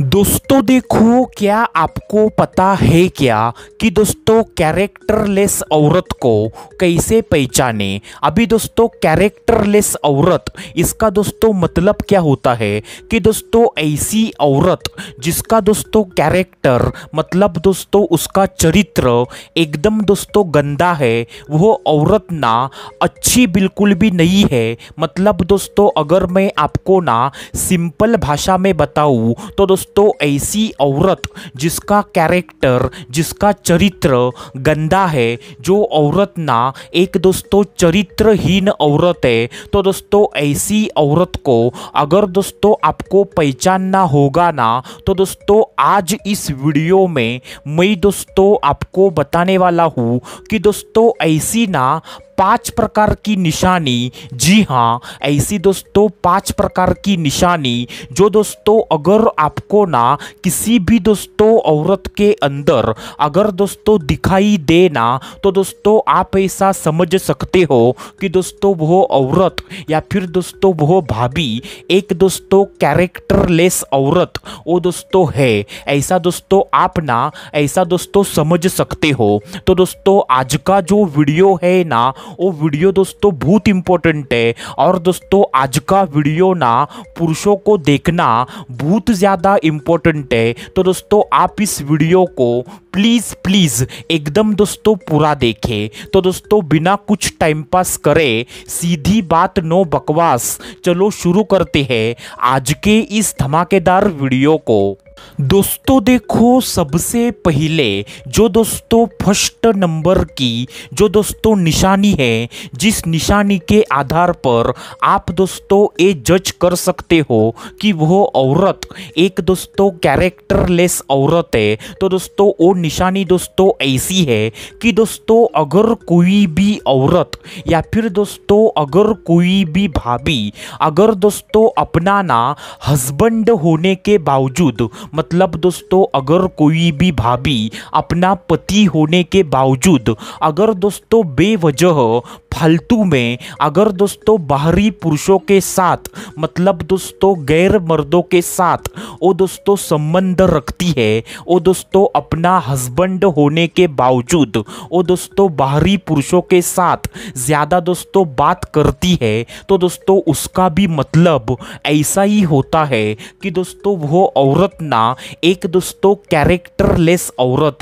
दोस्तों देखो क्या आपको पता है क्या कि दोस्तों कैरेक्टरलेस औरत को कैसे पहचाने अभी दोस्तों कैरेक्टरलेस औरत इसका दोस्तों मतलब क्या होता है कि दोस्तों ऐसी औरत जिसका दोस्तों कैरेक्टर मतलब दोस्तों उसका चरित्र एकदम दोस्तों गंदा है वह औरत ना अच्छी बिल्कुल भी नहीं है मतलब दोस्तों अगर मैं आपको ना सिंपल भाषा में बताऊँ तो दोस्तों दोस्तों ऐसी औरत जिसका कैरेक्टर जिसका चरित्र गंदा है जो औरत ना एक दोस्तों चरित्रहीन औरत है तो दोस्तों ऐसी औरत को अगर दोस्तों आपको पहचानना होगा ना तो दोस्तों आज इस वीडियो में मैं दोस्तों आपको बताने वाला हूँ कि दोस्तों ऐसी ना पांच प्रकार की निशानी जी हाँ ऐसी दोस्तों पांच प्रकार की निशानी जो दोस्तों अगर आपको ना किसी भी दोस्तों औरत के अंदर अगर दोस्तों दिखाई दे ना तो दोस्तों आप ऐसा समझ सकते हो कि दोस्तों वो औरत या फिर दोस्तों वो भाभी एक दोस्तों कैरेक्टरलेस औरत वो दोस्तों है ऐसा दोस्तों आप ना ऐसा दोस्तों समझ सकते हो तो दोस्तों आज का जो वीडियो है ना वो वीडियो दोस्तों बहुत इंपॉर्टेंट है और दोस्तों आज का वीडियो ना पुरुषों को देखना बहुत ज़्यादा इम्पोर्टेंट है तो दोस्तों आप इस वीडियो को प्लीज़ प्लीज़ एकदम दोस्तों पूरा देखें तो दोस्तों बिना कुछ टाइम पास करे सीधी बात नो बकवास चलो शुरू करते हैं आज के इस धमाकेदार वीडियो को दोस्तों देखो सबसे पहले जो दोस्तों फर्स्ट नंबर की जो दोस्तों निशानी है जिस निशानी के आधार पर आप दोस्तों ये जज कर सकते हो कि वह औरत एक दोस्तों कैरेक्टरलेस औरत है तो दोस्तों वो निशानी दोस्तों ऐसी है कि दोस्तों अगर कोई भी औरत या फिर दोस्तों अगर कोई भी भाभी अगर दोस्तों अपना ना हस्बैंड होने के बावजूद मतलब दोस्तों अगर कोई भी भाभी अपना पति होने के बावजूद अगर दोस्तों बेवजह फालतू में अगर दोस्तों बाहरी पुरुषों के साथ मतलब दोस्तों गैर मर्दों के साथ वो दोस्तों संबंध रखती है वो दोस्तों अपना हस्बैंड होने के बावजूद वो दोस्तों बाहरी पुरुषों के साथ ज़्यादा दोस्तों बात करती है तो दोस्तों उसका भी मतलब ऐसा ही होता है कि दोस्तों वो औरत ना एक दोस्तों कैरेक्टरलेस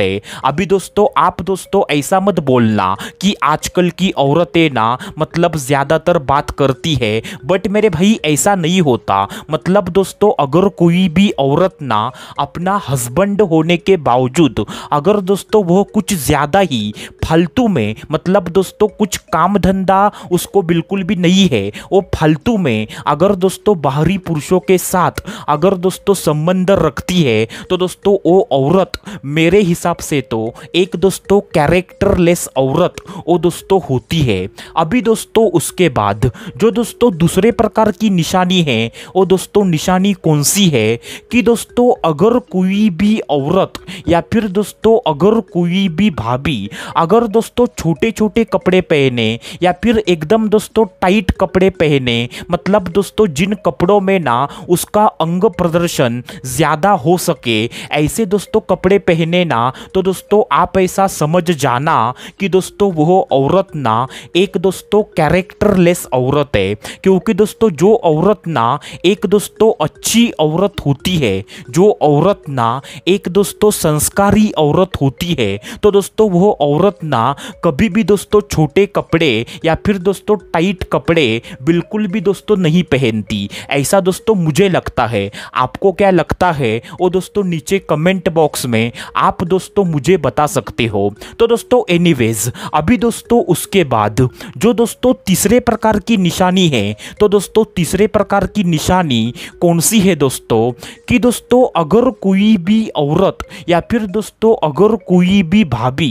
है अभी दोस्तों आप दोस्तों ऐसा मत बोलना कि आजकल की औरतें ना मतलब ज़्यादातर बात करती है बट मेरे भाई ऐसा नहीं होता मतलब दोस्तों अगर कोई भी औरत ना अपना हस्बैंड होने के बावजूद अगर दोस्तों वो कुछ ज़्यादा ही फालतू में मतलब दोस्तों कुछ काम धंधा उसको बिल्कुल भी नहीं है वो फालतू में अगर दोस्तों बाहरी पुरुषों के साथ अगर दोस्तों संबंध रखती है तो दोस्तों वो औरत मेरे हिसाब से तो एक दोस्तों कैरेक्टरलेस औरत वो दोस्तों होती है अभी दोस्तों उसके बाद जो दोस्तों दूसरे प्रकार की निशानी है वो दोस्तों निशानी कौन सी है कि दोस्तों अगर कोई भी औरत या फिर दोस्तों अगर कोई भी भाभी अगर अगर दोस्तों छोटे छोटे कपड़े पहने या फिर एकदम दोस्तों टाइट कपड़े पहने मतलब दोस्तों जिन कपड़ों में ना उसका अंग प्रदर्शन ज़्यादा हो सके ऐसे दोस्तों कपड़े पहने ना तो दोस्तों आप ऐसा समझ जाना कि दोस्तों वह औरत ना एक दोस्तों कैरेक्टरलेस औरत है क्योंकि दोस्तों जो औरत ना एक दोस्तों अच्छी औरत होती है जो औरत ना एक दोस्तों संस्कारी औरत होती है तो दोस्तों वो औरत अपना कभी भी दोस्तों छोटे कपड़े या फिर दोस्तों टाइट कपड़े बिल्कुल भी दोस्तों नहीं पहनती ऐसा दोस्तों मुझे लगता है आपको क्या लगता है वो दोस्तों नीचे कमेंट बॉक्स में आप दोस्तों मुझे बता सकते हो तो दोस्तों एनीवेज अभी दोस्तों उसके बाद जो दोस्तों तीसरे प्रकार की निशानी है तो दोस्तों तीसरे प्रकार की निशानी कौन सी है दोस्तों कि दोस्तों अगर कोई भी औरत या फिर दोस्तों अगर कोई भी भाभी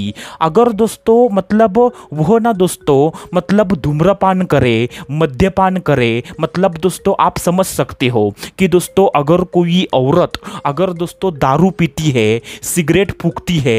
अगर दोस्तों मतलब वह ना दोस्तों मतलब धूम्रपान करे मद्यपान करे मतलब दोस्तों आप समझ सकते हो कि दोस्तों अगर कोई औरत अगर दोस्तों दारू पीती है सिगरेट फूकती है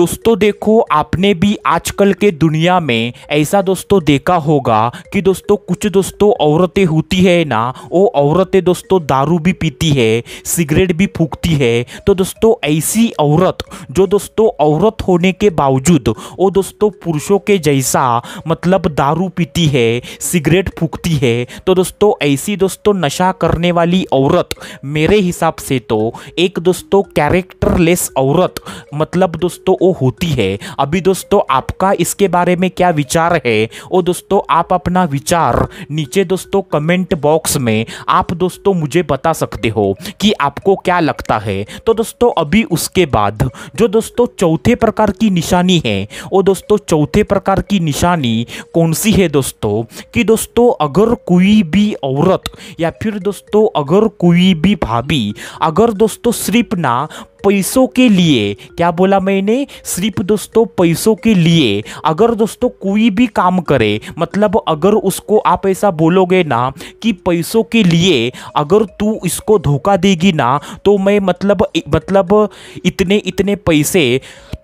दोस्तों देखो आपने भी आजकल के दुनिया में ऐसा दोस्तों देखा होगा कि दोस्तों कुछ दोस्तों औरतें होती है ना वो औरतें दोस्तों दारू भी पीती है सिगरेट भी फूकती है तो दोस्तों ऐसी औरत जो दोस्तों औरत होने के बावजूद वो दोस्तों पुरुषों के जैसा मतलब दारू पीती है सिगरेट फूकती है तो दोस्तों ऐसी दोस्तों नशा करने वाली औरत मेरे हिसाब से तो एक दोस्तों कैरेक्टरलेस औरत मतलब दोस्तों वो होती है अभी दोस्तों आपका इसके बारे में क्या विचार है वो दोस्तों आप अपना विचार नीचे दोस्तों कमेंट बॉक्स में आप दोस्तों मुझे बता सकते हो कि आपको क्या लगता है तो दोस्तों अभी उसके बाद जो दोस्तों चौथे प्रकार की निशानी है और दोस्तों चौथे प्रकार की निशानी कौन सी है दोस्तों कि दोस्तों अगर कोई भी औरत या फिर दोस्तों अगर कोई भी भाभी अगर दोस्तों सिर्फ ना पैसों के लिए क्या बोला मैंने सिर्फ दोस्तों पैसों के लिए अगर दोस्तों कोई भी काम करे मतलब अगर उसको आप ऐसा बोलोगे ना कि पैसों के लिए अगर तू इसको धोखा देगी ना तो मैं मतलब मतलब इतने इतने पैसे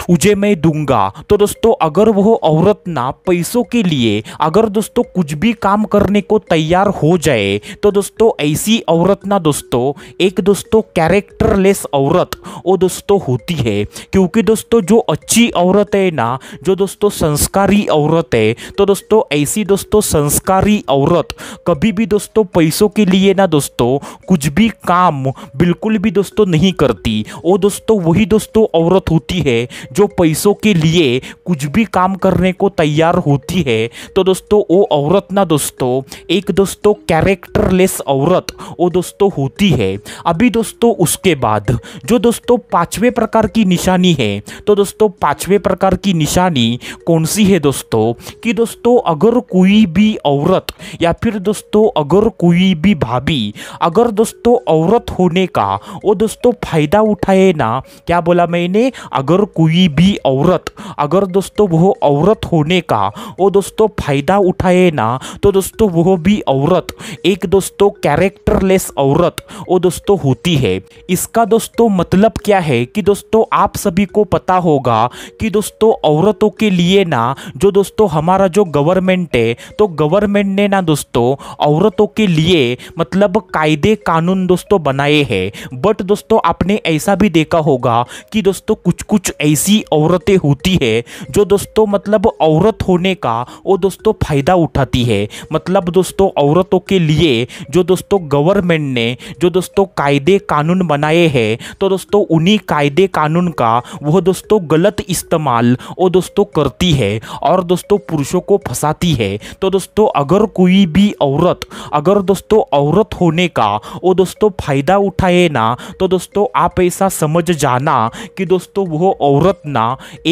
तुझे मैं दूंगा तो दोस्तों अगर वह औरत ना पैसों के लिए अगर दोस्तों कुछ भी काम करने को तैयार हो जाए तो दोस्तों ऐसी औरत ना दोस्तों एक दोस्तों कैरेक्टरलेस औरत वो दोस्तों होती है क्योंकि दोस्तों जो अच्छी औरत है ना जो दोस्तों संस्कारी औरत है तो दोस्तों ऐसी दोस्तों संस्कारी औरत कभी भी दोस्तों पैसों के लिए ना दोस्तों कुछ भी काम बिल्कुल भी दोस्तों नहीं करती वो दोस्तों वही दोस्तों औरत होती है जो पैसों के लिए कुछ भी काम करने को तैयार होती है तो दोस्तों वो औरत ना दोस्तों एक दोस्तों कैरेक्टरलेस औरत वो दोस्तों होती है अभी दोस्तों उसके बाद जो दोस्तों पांचवें प्रकार की निशानी है तो दोस्तों पांचवें प्रकार की निशानी कौन सी है दोस्तों कि दोस्तों अगर कोई भी औरत या फिर दोस्तों अगर कोई भी भाभी अगर दोस्तों औरत होने का वो दोस्तों फ़ायदा उठाए ना क्या बोला मैंने अगर कोई भी औरत अगर दोस्तों वो औरत होने का वो दोस्तों फ़ायदा उठाए ना तो दोस्तों वो भी औरत एक दोस्तों कैरेक्टरलेस औरत वो दोस्तों होती है इसका दोस्तों मतलब क्या क्या है कि दोस्तों आप सभी को पता होगा कि दोस्तों औरतों के लिए ना जो दोस्तों हमारा जो गवर्नमेंट है तो गवर्नमेंट ने ना दोस्तों औरतों के लिए मतलब कायदे कानून दोस्तों बनाए हैं बट दोस्तों आपने ऐसा भी देखा होगा कि दोस्तों कुछ कुछ ऐसी औरतें होती है जो दोस्तों मतलब औरत होने का वो दोस्तों फ़ायदा उठाती है मतलब दोस्तों औरतों के लिए जो दोस्तों गवर्नमेंट ने जो दोस्तों कायदे कानून बनाए हैं तो दोस्तों उन्हीं कायदे कानून का वह दोस्तों गलत इस्तेमाल वो दोस्तों करती है और दोस्तों पुरुषों को फंसाती है तो दोस्तों अगर कोई भी औरत अगर दोस्तों औरत होने का वो दोस्तों फ़ायदा उठाए ना तो दोस्तों आप ऐसा समझ जाना कि दोस्तों वह औरत ना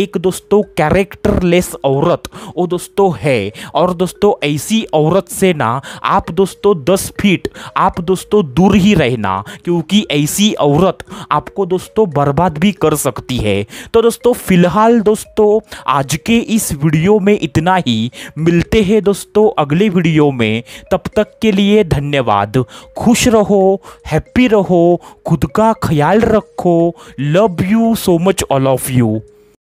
एक दोस्तों कैरेक्टरलेस औरत वो दोस्तों है और दोस्तों ऐसी औरत से ना आप दोस्तों दस फीट आप दोस्तों दूर ही रहना क्योंकि ऐसी औरत आपको दोस्तों दोस्तों बर्बाद भी कर सकती है तो दोस्तों फिलहाल दोस्तों आज के इस वीडियो में इतना ही मिलते हैं दोस्तों अगले वीडियो में तब तक के लिए धन्यवाद खुश रहो हैप्पी रहो खुद का ख्याल रखो love you so much all of you